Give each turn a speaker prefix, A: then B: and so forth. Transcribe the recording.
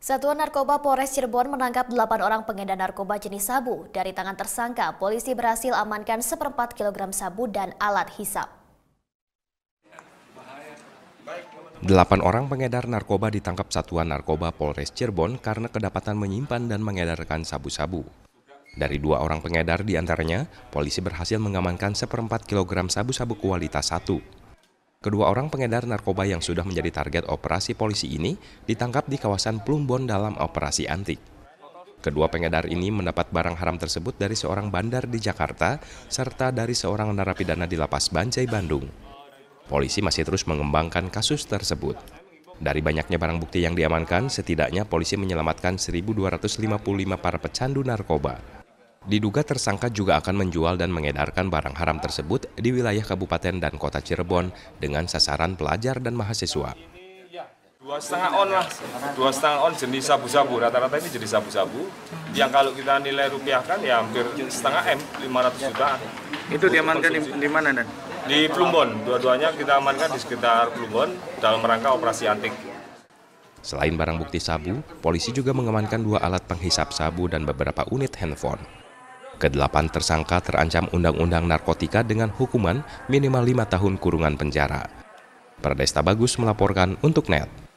A: Satuan Narkoba Polres Cirebon menangkap 8 orang pengedar narkoba jenis sabu. Dari tangan tersangka, polisi berhasil amankan seperempat kilogram sabu dan alat hisap.
B: Delapan orang pengedar narkoba ditangkap Satuan Narkoba Polres Cirebon karena kedapatan menyimpan dan mengedarkan sabu-sabu. Dari dua orang pengedar diantaranya, polisi berhasil mengamankan seperempat kilogram sabu-sabu kualitas satu. Kedua orang pengedar narkoba yang sudah menjadi target operasi polisi ini ditangkap di kawasan Plumbon dalam operasi antik. Kedua pengedar ini mendapat barang haram tersebut dari seorang bandar di Jakarta serta dari seorang narapidana di Lapas Banjai Bandung. Polisi masih terus mengembangkan kasus tersebut. Dari banyaknya barang bukti yang diamankan, setidaknya polisi menyelamatkan 1.255 para pecandu narkoba. Diduga tersangka juga akan menjual dan mengedarkan barang haram tersebut di wilayah kabupaten dan kota Cirebon dengan sasaran pelajar dan mahasiswa.
C: Iya. Dua setengah on lah,
D: dua setengah on jenis sabu-sabu, rata-rata ini jenis sabu-sabu yang kalau kita nilai rupiahkan ya hampir setengah M, 500 juta. Itu diamankan di, di mana dan? Di Plumbon, dua-duanya kita amankan di sekitar Plumbon dalam rangka operasi antik.
B: Selain barang bukti sabu, polisi juga mengamankan dua alat penghisap sabu dan beberapa unit handphone. Kedelapan tersangka terancam Undang-Undang Narkotika dengan hukuman minimal lima tahun kurungan penjara. Pradesta Bagus melaporkan untuk NET.